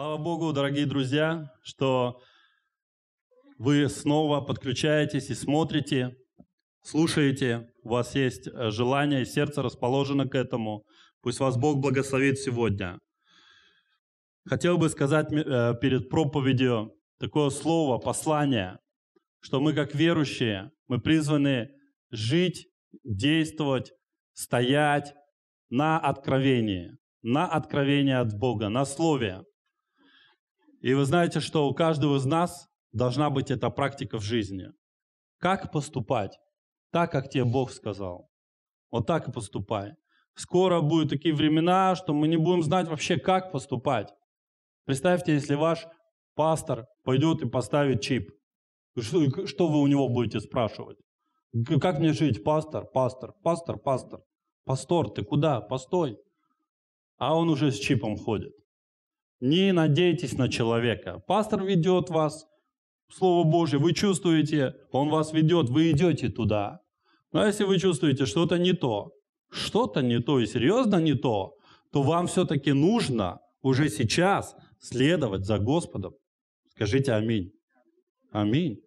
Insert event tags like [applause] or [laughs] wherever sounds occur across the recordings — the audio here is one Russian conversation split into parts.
Слава Богу, дорогие друзья, что вы снова подключаетесь и смотрите, слушаете, у вас есть э, желание и сердце расположено к этому. Пусть вас Бог благословит сегодня. Хотел бы сказать э, перед проповедью такое слово, послание, что мы как верующие, мы призваны жить, действовать, стоять на откровении, на откровении от Бога, на слове. И вы знаете, что у каждого из нас должна быть эта практика в жизни. Как поступать? Так, как тебе Бог сказал. Вот так и поступай. Скоро будут такие времена, что мы не будем знать вообще, как поступать. Представьте, если ваш пастор пойдет и поставит чип. Что, что вы у него будете спрашивать? Как мне жить, пастор, пастор, пастор, пастор? Пастор, ты куда? Постой. А он уже с чипом ходит. Не надейтесь на человека. Пастор ведет вас, Слово Божье, вы чувствуете, Он вас ведет, вы идете туда. Но если вы чувствуете что-то не то, что-то не то и серьезно не то, то вам все-таки нужно уже сейчас следовать за Господом. Скажите аминь. Аминь.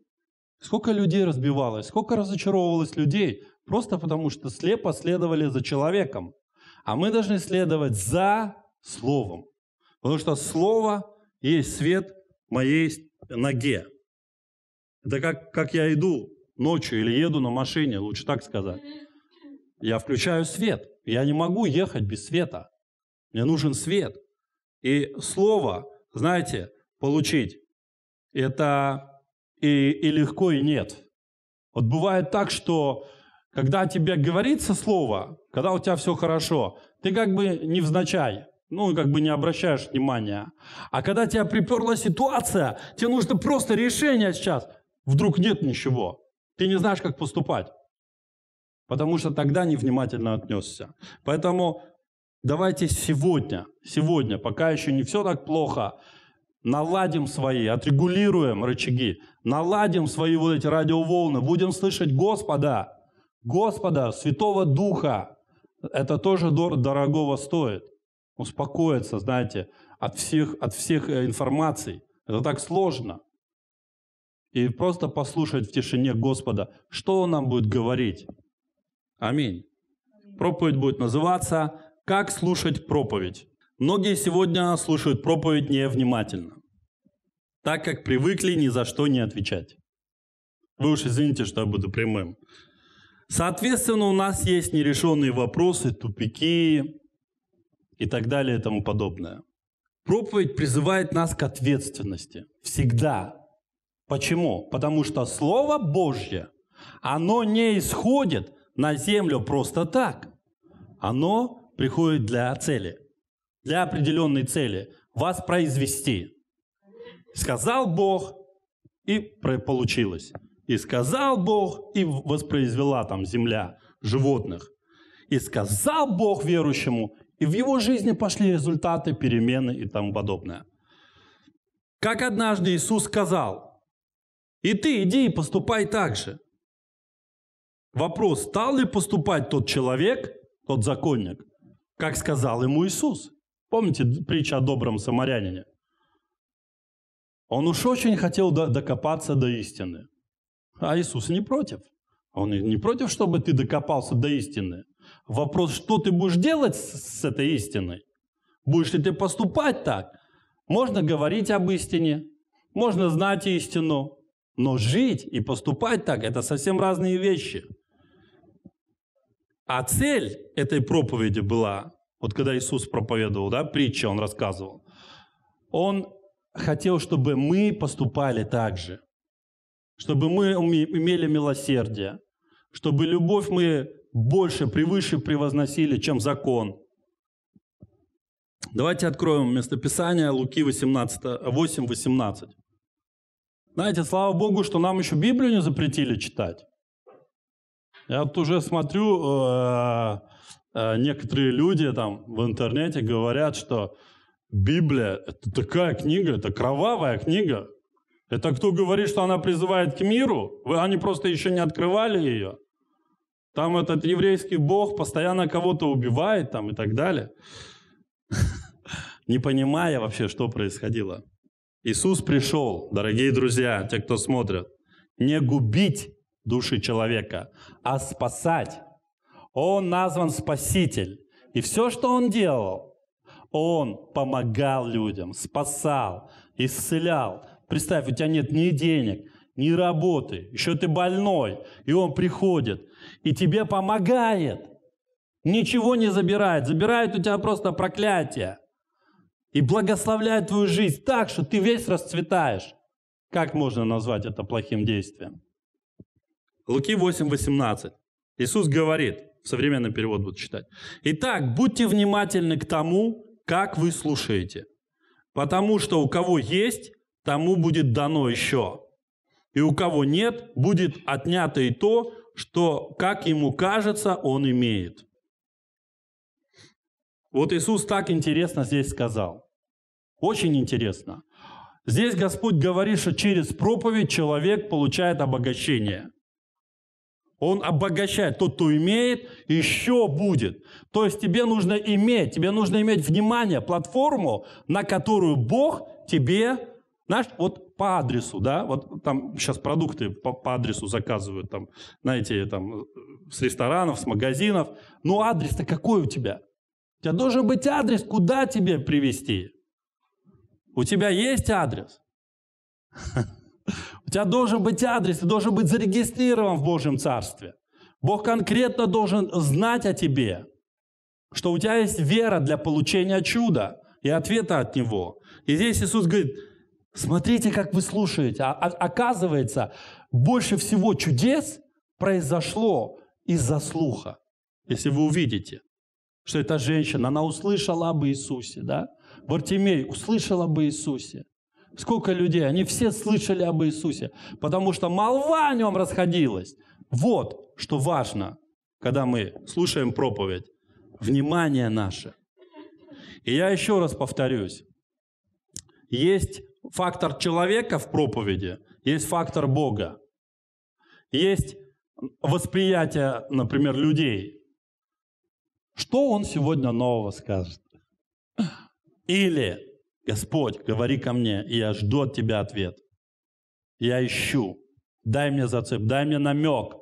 Сколько людей разбивалось, сколько разочаровывалось людей, просто потому что слепо следовали за человеком. А мы должны следовать за Словом. Потому что слово есть свет моей ноге. Это как, как я иду ночью или еду на машине, лучше так сказать. Я включаю свет. Я не могу ехать без света. Мне нужен свет. И слово, знаете, получить, это и, и легко, и нет. Вот бывает так, что когда тебе говорится слово, когда у тебя все хорошо, ты как бы невзначай ну, как бы не обращаешь внимания. А когда тебя приперла ситуация, тебе нужно просто решение сейчас. Вдруг нет ничего. Ты не знаешь, как поступать. Потому что тогда невнимательно отнесся. Поэтому давайте сегодня, сегодня, пока еще не все так плохо, наладим свои, отрегулируем рычаги, наладим свои вот эти радиоволны, будем слышать Господа, Господа, Святого Духа. Это тоже дорогого стоит успокоиться, знаете, от всех, от всех э, информаций. Это так сложно. И просто послушать в тишине Господа, что Он нам будет говорить. Аминь. Проповедь будет называться «Как слушать проповедь». Многие сегодня слушают проповедь невнимательно, так как привыкли ни за что не отвечать. Вы уж извините, что я буду прямым. Соответственно, у нас есть нерешенные вопросы, тупики, и так далее и тому подобное. Проповедь призывает нас к ответственности. Всегда. Почему? Потому что Слово Божье, оно не исходит на землю просто так. Оно приходит для цели, для определенной цели – вас произвести. Сказал Бог, и получилось. И сказал Бог, и воспроизвела там земля животных. И сказал Бог верующему, и в его жизни пошли результаты, перемены и тому подобное. Как однажды Иисус сказал, «И ты иди и поступай так же». Вопрос, стал ли поступать тот человек, тот законник, как сказал ему Иисус? Помните притча о добром самарянине? Он уж очень хотел докопаться до истины. А Иисус не против. Он не против, чтобы ты докопался до истины. Вопрос, что ты будешь делать с этой истиной? Будешь ли ты поступать так? Можно говорить об истине, можно знать истину, но жить и поступать так – это совсем разные вещи. А цель этой проповеди была, вот когда Иисус проповедовал, да, притча он рассказывал, он хотел, чтобы мы поступали так же, чтобы мы имели милосердие, чтобы любовь мы больше, превыше превозносили, чем закон. Давайте откроем местописание Луки 18, 8, 18. Знаете, слава Богу, что нам еще Библию не запретили читать. Я вот уже смотрю, э, э, некоторые люди там в интернете говорят, что Библия – это такая книга, это кровавая книга. Это кто говорит, что она призывает к миру? Вы, они просто еще не открывали ее. Там этот еврейский бог постоянно кого-то убивает там и так далее. Не понимая вообще, что происходило. Иисус пришел, дорогие друзья, те, кто смотрят, не губить души человека, а спасать. Он назван Спаситель. И все, что Он делал, Он помогал людям, спасал, исцелял. Представь, у тебя нет ни денег, ни работы, еще ты больной, и он приходит, и тебе помогает, ничего не забирает, забирает у тебя просто проклятие, и благословляет твою жизнь так, что ты весь расцветаешь. Как можно назвать это плохим действием? Луки 8:18. Иисус говорит, в современном переводе буду читать. Итак, будьте внимательны к тому, как вы слушаете, потому что у кого есть, тому будет дано еще, и у кого нет, будет отнято и то, что, как ему кажется, он имеет. Вот Иисус так интересно здесь сказал. Очень интересно. Здесь Господь говорит, что через проповедь человек получает обогащение. Он обогащает. Тот, кто имеет, еще будет. То есть тебе нужно иметь, тебе нужно иметь внимание, платформу, на которую Бог тебе... Знаешь, вот по адресу, да, вот там сейчас продукты по, по адресу заказывают, там, знаете, там, э, с ресторанов, с магазинов. Ну, адрес-то какой у тебя? У тебя должен быть адрес, куда тебе привезти. У тебя есть адрес? [laughs] У тебя должен быть адрес, ты должен быть зарегистрирован в Божьем Царстве. Бог конкретно должен знать о тебе, что у тебя есть вера для получения чуда и ответа от Него. И здесь Иисус говорит – Смотрите, как вы слушаете. А, а, оказывается, больше всего чудес произошло из-за слуха. Если вы увидите, что эта женщина, она услышала об Иисусе, да? Бартимей услышал об Иисусе. Сколько людей, они все слышали об Иисусе, потому что молва о нем расходилась. Вот что важно, когда мы слушаем проповедь. Внимание наше. И я еще раз повторюсь. Есть фактор человека в проповеди, есть фактор Бога. Есть восприятие, например, людей. Что он сегодня нового скажет? Или Господь, говори ко мне, я жду от Тебя ответ. Я ищу. Дай мне зацеп, дай мне намек.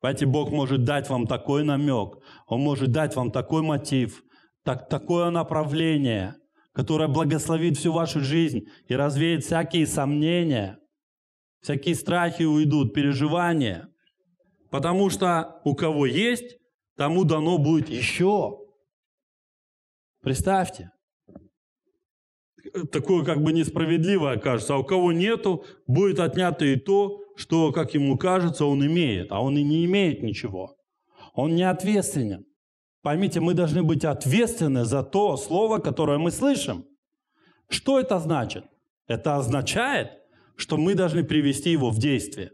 Понимаете, Бог может дать вам такой намек, Он может дать вам такой мотив, так, такое направление – которая благословит всю вашу жизнь и развеет всякие сомнения, всякие страхи уйдут, переживания. Потому что у кого есть, тому дано будет еще. Представьте. Такое как бы несправедливое кажется. А у кого нету, будет отнято и то, что, как ему кажется, он имеет. А он и не имеет ничего. Он не ответственен. Поймите, мы должны быть ответственны за то слово, которое мы слышим. Что это значит? Это означает, что мы должны привести его в действие.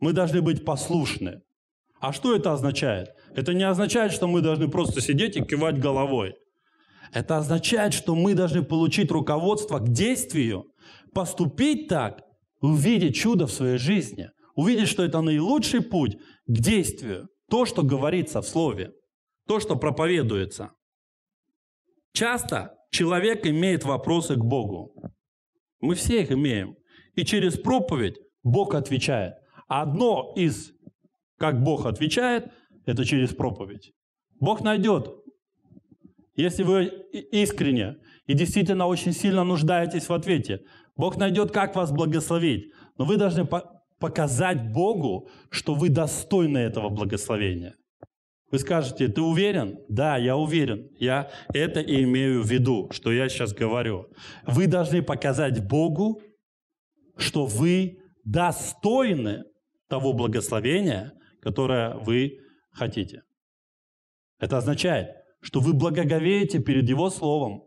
Мы должны быть послушны. А что это означает? Это не означает, что мы должны просто сидеть и кивать головой. Это означает, что мы должны получить руководство к действию, поступить так, увидеть чудо в своей жизни, увидеть, что это наилучший путь к действию, то, что говорится в Слове то, что проповедуется. Часто человек имеет вопросы к Богу. Мы все их имеем. И через проповедь Бог отвечает. Одно из, как Бог отвечает, это через проповедь. Бог найдет, если вы искренне и действительно очень сильно нуждаетесь в ответе. Бог найдет, как вас благословить. Но вы должны показать Богу, что вы достойны этого благословения. Вы скажете, ты уверен? Да, я уверен. Я это и имею в виду, что я сейчас говорю. Вы должны показать Богу, что вы достойны того благословения, которое вы хотите. Это означает, что вы благоговеете перед Его Словом,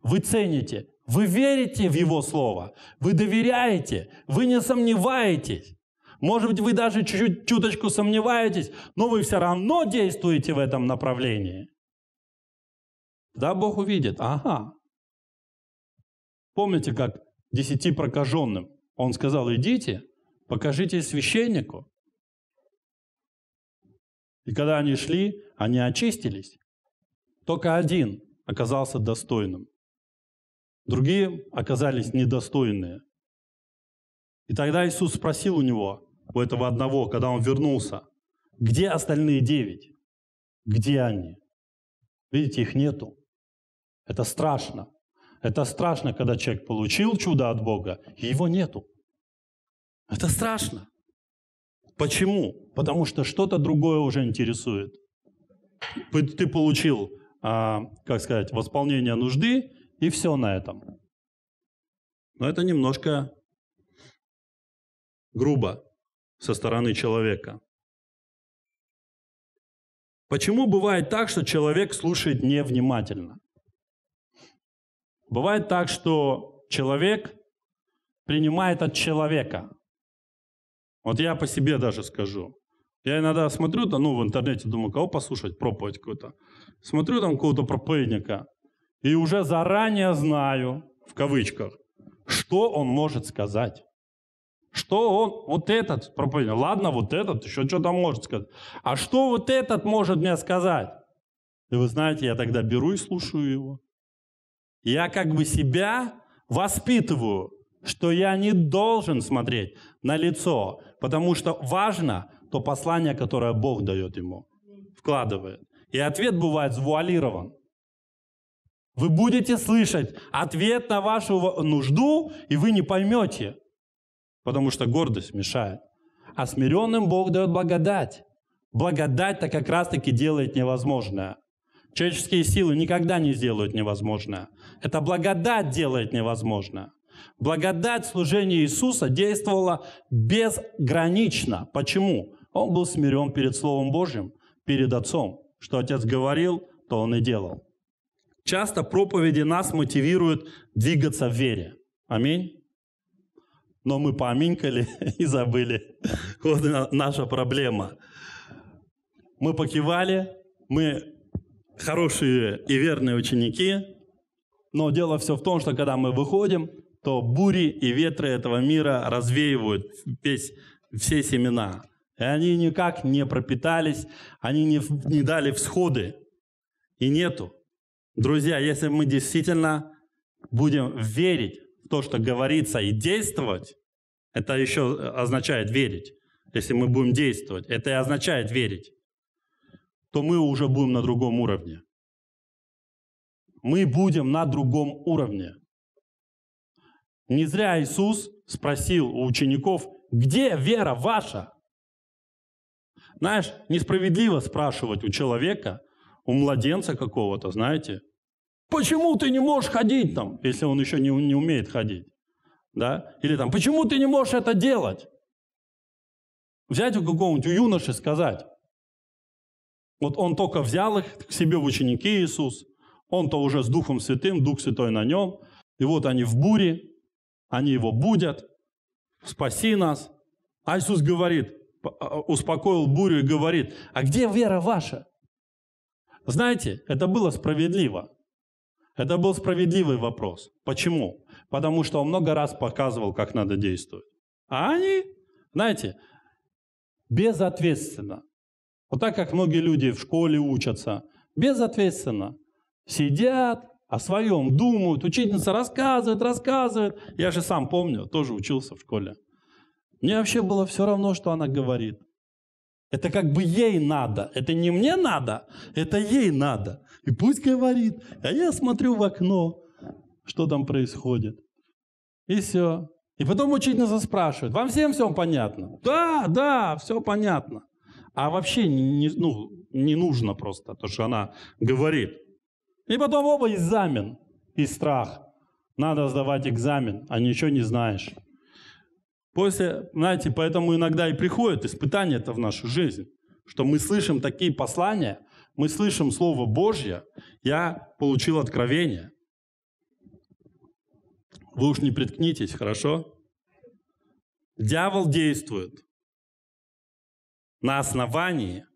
вы цените, вы верите в Его Слово, вы доверяете, вы не сомневаетесь. Может быть, вы даже чуть-чуть, чуточку сомневаетесь, но вы все равно действуете в этом направлении. Да, Бог увидит. Ага. Помните, как десяти прокаженным он сказал, идите, покажите священнику. И когда они шли, они очистились. Только один оказался достойным. Другие оказались недостойные. И тогда Иисус спросил у него, у этого одного, когда он вернулся. Где остальные девять? Где они? Видите, их нету. Это страшно. Это страшно, когда человек получил чудо от Бога, и его нету. Это страшно. Почему? Потому что что-то другое уже интересует. Ты получил, а, как сказать, восполнение нужды, и все на этом. Но это немножко грубо со стороны человека. Почему бывает так, что человек слушает невнимательно? Бывает так, что человек принимает от человека. Вот я по себе даже скажу. Я иногда смотрю, да, ну, в интернете думаю, кого послушать, проповедь какую-то. Смотрю там какого-то проповедника, и уже заранее знаю, в кавычках, что он может сказать. Что он, вот этот проповедник, ладно, вот этот еще что-то может сказать. А что вот этот может мне сказать? И вы знаете, я тогда беру и слушаю его. Я как бы себя воспитываю, что я не должен смотреть на лицо, потому что важно то послание, которое Бог дает ему, вкладывает. И ответ бывает завуалирован. Вы будете слышать ответ на вашу нужду, и вы не поймете потому что гордость мешает. А смиренным Бог дает благодать. Благодать-то как раз-таки делает невозможное. Человеческие силы никогда не сделают невозможное. Это благодать делает невозможное. Благодать служения Иисуса действовала безгранично. Почему? Он был смирен перед Словом Божьим, перед Отцом. Что Отец говорил, то Он и делал. Часто проповеди нас мотивируют двигаться в вере. Аминь но мы поминкали [laughs] и забыли. Вот наша проблема. Мы покивали, мы хорошие и верные ученики, но дело все в том, что когда мы выходим, то бури и ветры этого мира развеивают весь, все семена. И они никак не пропитались, они не, не дали всходы. И нету. Друзья, если мы действительно будем верить, то, что говорится, и действовать, это еще означает верить. Если мы будем действовать, это и означает верить, то мы уже будем на другом уровне. Мы будем на другом уровне. Не зря Иисус спросил у учеников, где вера ваша? Знаешь, несправедливо спрашивать у человека, у младенца какого-то, знаете, Почему ты не можешь ходить там, если он еще не, не умеет ходить? Да? Или там, почему ты не можешь это делать? Взять у какого-нибудь у юноши сказать. Вот он только взял их к себе в ученики Иисус, он-то уже с Духом Святым, Дух Святой на нем, и вот они в буре, они его будят, спаси нас. А Иисус говорит, а, успокоил бурю и говорит, а где вера ваша? Знаете, это было справедливо. Это был справедливый вопрос. Почему? Потому что он много раз показывал, как надо действовать. А они, знаете, безответственно. Вот так, как многие люди в школе учатся, безответственно. Сидят, о своем думают, учительница рассказывает, рассказывает. Я же сам помню, тоже учился в школе. Мне вообще было все равно, что она говорит. Это как бы ей надо. Это не мне надо, это ей надо. И пусть говорит. А я смотрю в окно, что там происходит. И все. И потом учительница спрашивает, вам всем все понятно? Да, да, все понятно. А вообще не, ну, не нужно просто, то, что она говорит. И потом оба экзамен и страх. Надо сдавать экзамен, а ничего не знаешь. После, знаете, поэтому иногда и приходят испытания это в нашу жизнь, что мы слышим такие послания, мы слышим Слово Божье, я получил откровение. Вы уж не приткнитесь, хорошо? Дьявол действует на основании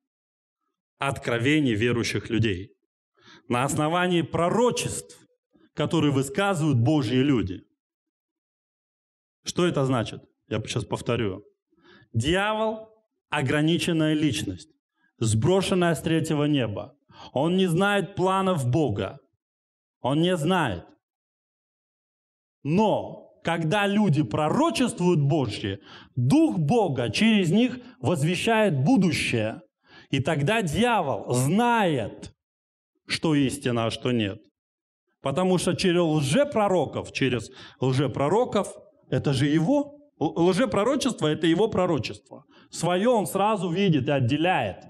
откровений верующих людей, на основании пророчеств, которые высказывают Божьи люди. Что это значит? Я сейчас повторю. Дьявол – ограниченная личность, сброшенная с третьего неба. Он не знает планов Бога. Он не знает. Но когда люди пророчествуют Божье, Дух Бога через них возвещает будущее. И тогда дьявол знает, что истина, а что нет. Потому что через лжепророков, через лжепророков, это же его Лжепророчество – это его пророчество. Свое он сразу видит и отделяет.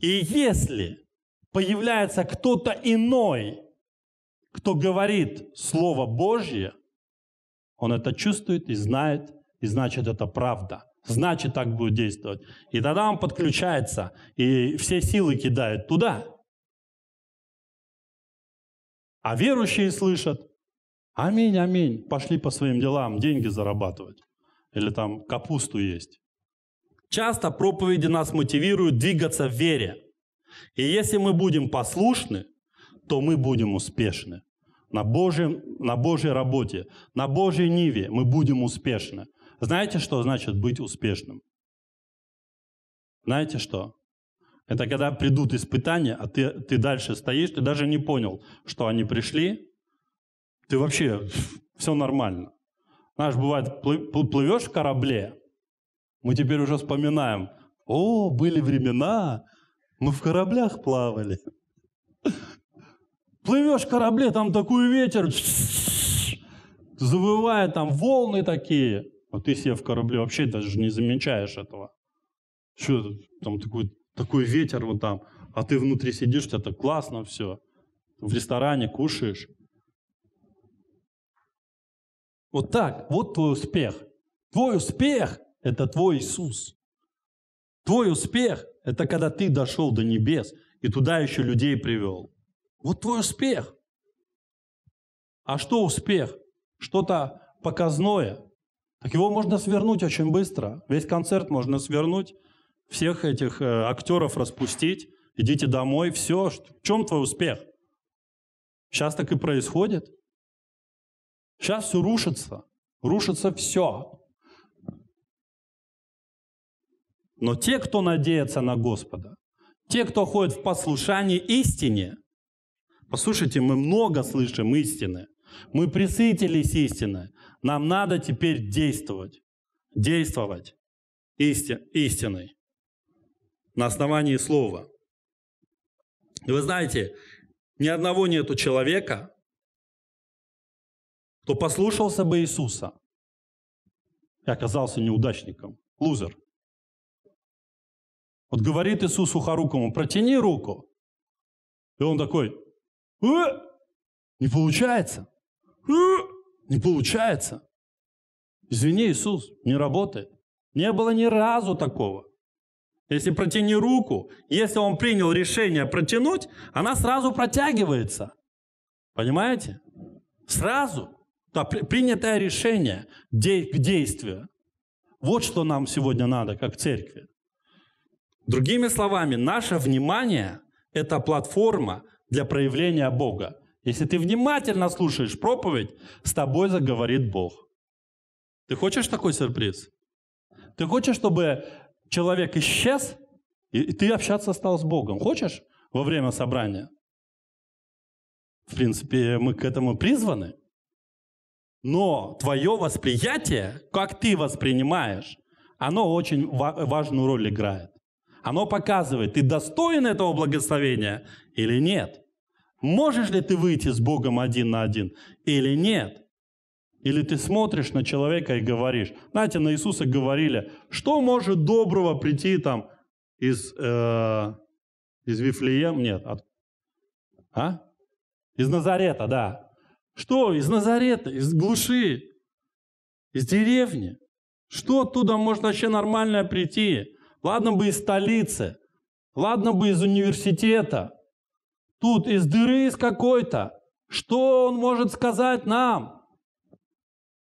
И если появляется кто-то иной, кто говорит Слово Божье, он это чувствует и знает, и значит это правда. Значит так будет действовать. И тогда он подключается, и все силы кидает туда. А верующие слышат – Аминь, аминь. Пошли по своим делам деньги зарабатывать. Или там капусту есть. Часто проповеди нас мотивируют двигаться в вере. И если мы будем послушны, то мы будем успешны. На, Божьем, на Божьей работе, на Божьей ниве мы будем успешны. Знаете, что значит быть успешным? Знаете что? Это когда придут испытания, а ты, ты дальше стоишь, ты даже не понял, что они пришли, ты вообще, все нормально. Знаешь, бывает, плывешь в корабле, мы теперь уже вспоминаем, о, были времена, мы в кораблях плавали. Плывешь в корабле, там такой ветер, завывает, там волны такие. А ты себе в корабле вообще даже не замечаешь этого. Что там такой, такой ветер вот там, а ты внутри сидишь, это классно все. В ресторане кушаешь, вот так, вот твой успех. Твой успех – это твой Иисус. Твой успех – это когда ты дошел до небес и туда еще людей привел. Вот твой успех. А что успех? Что-то показное. Так его можно свернуть очень быстро. Весь концерт можно свернуть, всех этих э, актеров распустить, идите домой, все. В чем твой успех? Сейчас так и происходит. Сейчас все рушится. Рушится все. Но те, кто надеется на Господа, те, кто ходит в послушании истине, послушайте, мы много слышим истины, мы присытились истины, нам надо теперь действовать, действовать исти, истиной на основании слова. вы знаете, ни одного нету человека, то послушался бы Иисуса и оказался неудачником, лузер. Вот говорит Иисус Сухорукому, протяни руку. И он такой, э, не получается, э, не получается. Извини, Иисус, не работает. Не было ни разу такого. Если протяни руку, если он принял решение протянуть, она сразу протягивается. Понимаете? Сразу. Да, принятое решение к действию. Вот что нам сегодня надо, как церкви. Другими словами, наше внимание – это платформа для проявления Бога. Если ты внимательно слушаешь проповедь, с тобой заговорит Бог. Ты хочешь такой сюрприз? Ты хочешь, чтобы человек исчез, и ты общаться стал с Богом? Хочешь во время собрания? В принципе, мы к этому призваны – но твое восприятие, как ты воспринимаешь, оно очень важную роль играет. Оно показывает, ты достоин этого благословения или нет. Можешь ли ты выйти с Богом один на один или нет? Или ты смотришь на человека и говоришь, знаете, на Иисуса говорили, что может доброго прийти там из, э, из Вифлеем, нет, от, а? из Назарета, да, что, из Назарета, из глуши, из деревни? Что оттуда можно вообще нормально прийти? Ладно бы из столицы, ладно бы из университета. Тут из дыры из какой-то. Что он может сказать нам?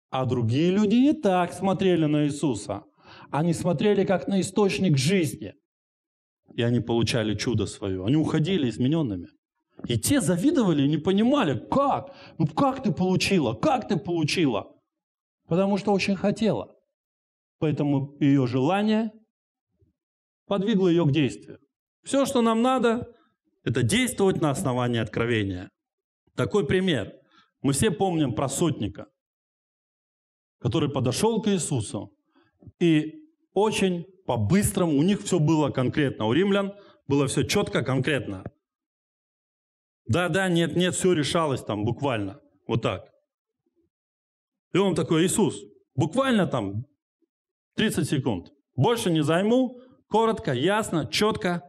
А другие люди не так смотрели на Иисуса. Они смотрели как на источник жизни. И они получали чудо свое. Они уходили измененными. И те завидовали и не понимали, как, ну как ты получила, как ты получила. Потому что очень хотела. Поэтому ее желание подвигло ее к действию. Все, что нам надо, это действовать на основании откровения. Такой пример. Мы все помним про сотника, который подошел к Иисусу и очень по-быстрому, у них все было конкретно, у римлян было все четко, конкретно – да, да, нет, нет, все решалось там буквально. Вот так. И он такой, Иисус, буквально там 30 секунд. Больше не займу, коротко, ясно, четко.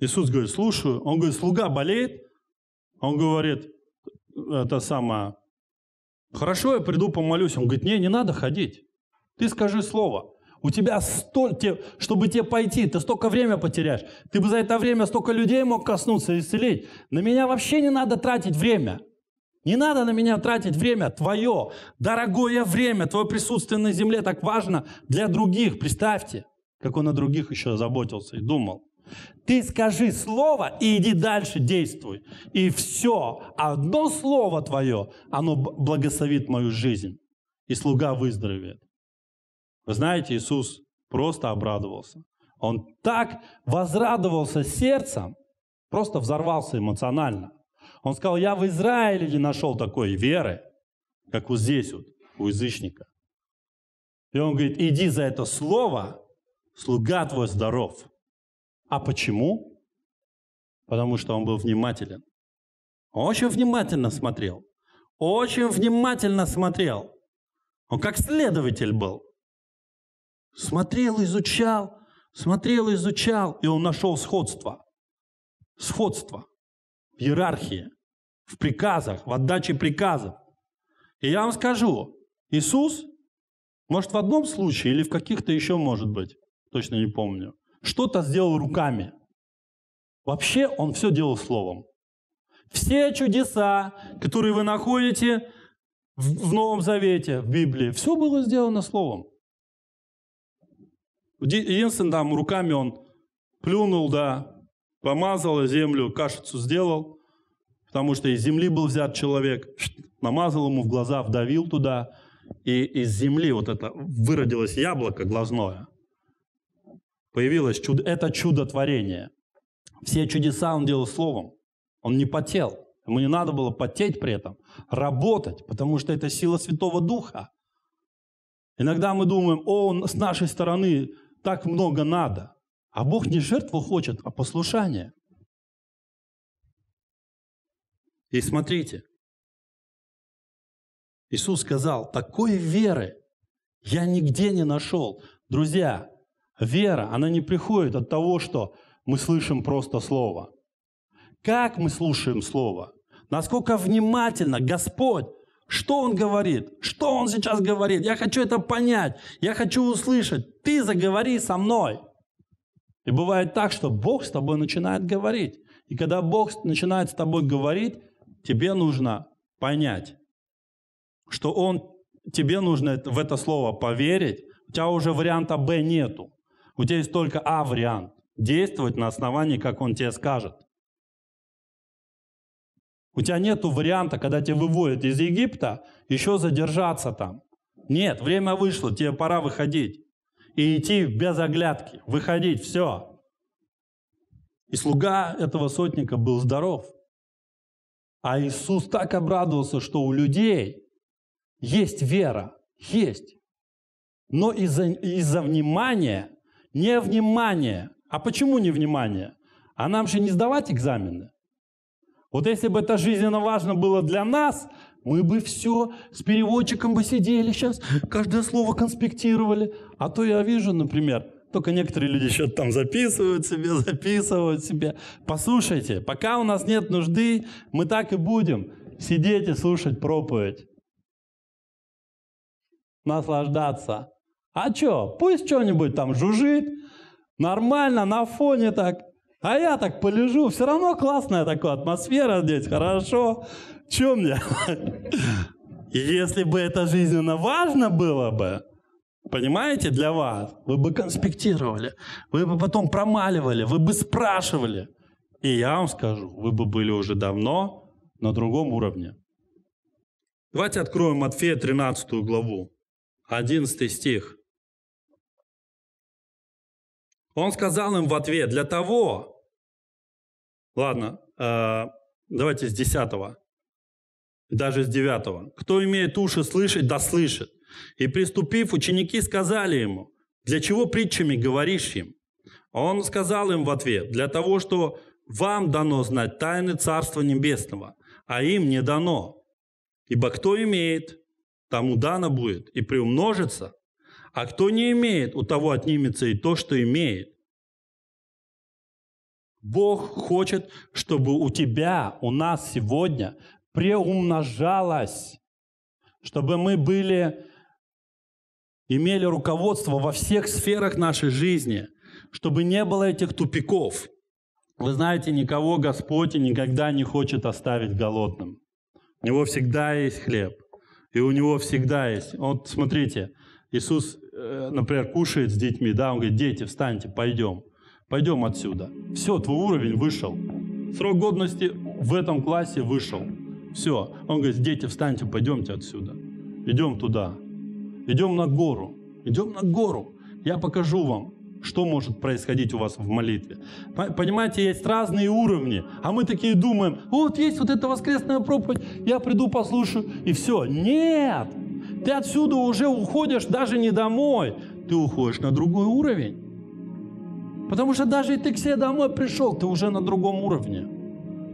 Иисус говорит, слушаю. Он говорит, слуга болеет. Он говорит, это самое, хорошо, я приду помолюсь. Он говорит, не, не надо ходить. Ты скажи слово. У тебя столько, чтобы тебе пойти, ты столько время потеряешь. Ты бы за это время столько людей мог коснуться и исцелить. На меня вообще не надо тратить время. Не надо на меня тратить время, твое дорогое время, твое присутствие на земле так важно для других. Представьте, как он о других еще заботился и думал. Ты скажи слово и иди дальше, действуй. И все, одно слово твое, оно благословит мою жизнь. И слуга выздоровеет. Вы знаете, Иисус просто обрадовался. Он так возрадовался сердцем, просто взорвался эмоционально. Он сказал, я в Израиле не нашел такой веры, как вот здесь вот, у язычника. И он говорит, иди за это слово, слуга твой здоров. А почему? Потому что он был внимателен. Он Очень внимательно смотрел. Очень внимательно смотрел. Он как следователь был. Смотрел, изучал, смотрел, изучал, и он нашел сходство. Сходство в иерархии, в приказах, в отдаче приказов. И я вам скажу, Иисус, может, в одном случае или в каких-то еще, может быть, точно не помню, что-то сделал руками. Вообще он все делал словом. Все чудеса, которые вы находите в Новом Завете, в Библии, все было сделано словом. Единственное, там руками он плюнул, да, помазал землю, кашицу сделал, потому что из земли был взят человек, [sniffs] намазал ему в глаза, вдавил туда, и из земли вот это выродилось яблоко глазное. Появилось чудо. Это чудотворение. Все чудеса он делал словом. Он не потел. Ему не надо было потеть при этом, работать, потому что это сила Святого Духа. Иногда мы думаем, о, с нашей стороны так много надо. А Бог не жертву хочет, а послушание. И смотрите, Иисус сказал, такой веры я нигде не нашел. Друзья, вера, она не приходит от того, что мы слышим просто слово. Как мы слушаем слово? Насколько внимательно Господь что он говорит? Что он сейчас говорит? Я хочу это понять. Я хочу услышать. Ты заговори со мной. И бывает так, что Бог с тобой начинает говорить. И когда Бог начинает с тобой говорить, тебе нужно понять, что Он, тебе нужно в это слово поверить. У тебя уже варианта Б нету. У тебя есть только А вариант. Действовать на основании, как Он тебе скажет. У тебя нет варианта, когда тебя выводят из Египта, еще задержаться там. Нет, время вышло, тебе пора выходить. И идти без оглядки, выходить, все. И слуга этого сотника был здоров. А Иисус так обрадовался, что у людей есть вера, есть. Но из-за из внимания, не внимания. А почему не внимания? А нам же не сдавать экзамены. Вот если бы это жизненно важно было для нас, мы бы все с переводчиком бы сидели сейчас, каждое слово конспектировали. А то я вижу, например, только некоторые люди что-то там записывают себе, записывают себе. Послушайте, пока у нас нет нужды, мы так и будем сидеть и слушать проповедь. Наслаждаться. А что? Пусть что-нибудь там жужжит. Нормально, на фоне так. А я так полежу, все равно классная такая атмосфера здесь, хорошо. Чем мне? [laughs] Если бы это жизненно важно было бы, понимаете, для вас, вы бы конспектировали, вы бы потом промаливали, вы бы спрашивали. И я вам скажу, вы бы были уже давно на другом уровне. Давайте откроем Матфея 13 главу, 11 стих. Он сказал им в ответ, для того, ладно, э, давайте с 10, даже с 9, кто имеет уши слышать, да слышит. И приступив, ученики сказали ему, для чего притчами говоришь им? А он сказал им в ответ, для того, что вам дано знать тайны Царства Небесного, а им не дано. Ибо кто имеет, тому дано будет и приумножится, а кто не имеет, у того отнимется и то, что имеет. Бог хочет, чтобы у тебя, у нас сегодня преумножалось, чтобы мы были, имели руководство во всех сферах нашей жизни, чтобы не было этих тупиков. Вы знаете, никого Господь никогда не хочет оставить голодным. У него всегда есть хлеб, и у него всегда есть. Вот смотрите, Иисус, э, например, кушает с детьми, да, он говорит, дети, встаньте, пойдем, пойдем отсюда. Все, твой уровень вышел. Срок годности в этом классе вышел. Все. Он говорит, дети, встаньте, пойдемте отсюда. Идем туда. Идем на гору. Идем на гору. Я покажу вам, что может происходить у вас в молитве. Понимаете, есть разные уровни, а мы такие думаем, вот есть вот эта воскресная проповедь, я приду послушаю, и все. Нет! Ты отсюда уже уходишь даже не домой, ты уходишь на другой уровень. Потому что даже ты к себе домой пришел, ты уже на другом уровне.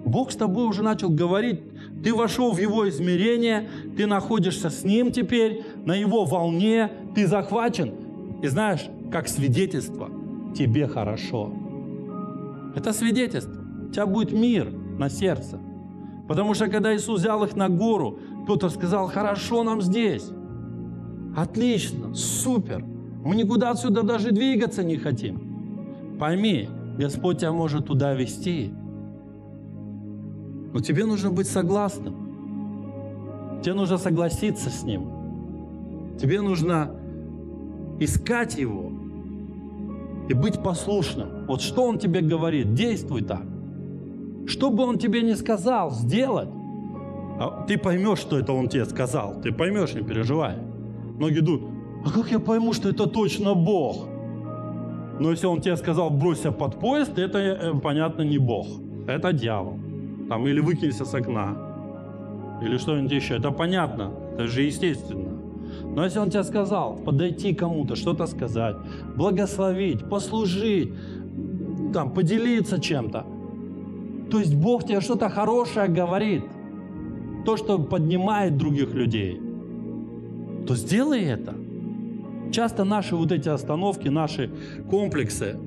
Бог с тобой уже начал говорить, ты вошел в его измерение, ты находишься с ним теперь, на его волне, ты захвачен. И знаешь, как свидетельство, тебе хорошо. Это свидетельство. У тебя будет мир на сердце. Потому что когда Иисус взял их на гору, Петр сказал, хорошо нам здесь. Отлично, супер. Мы никуда отсюда даже двигаться не хотим. Пойми, Господь тебя может туда вести. Но тебе нужно быть согласным. Тебе нужно согласиться с Ним. Тебе нужно искать Его и быть послушным. Вот что Он тебе говорит, действуй так. Что бы Он тебе не сказал, сделать. А ты поймешь, что это он тебе сказал. Ты поймешь, не переживай. Многие думают, а как я пойму, что это точно Бог? Но если он тебе сказал, бросься под поезд, это, э, э, понятно, не Бог. Это дьявол. Там, или выкинься с окна. Или что-нибудь еще. Это понятно. Это же естественно. Но если он тебе сказал, подойти кому-то, что-то сказать, благословить, послужить, там, поделиться чем-то, то есть Бог тебе что-то хорошее говорит то, что поднимает других людей, то сделай это. Часто наши вот эти остановки, наши комплексы,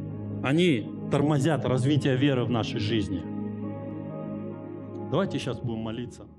они тормозят развитие веры в нашей жизни. Давайте сейчас будем молиться.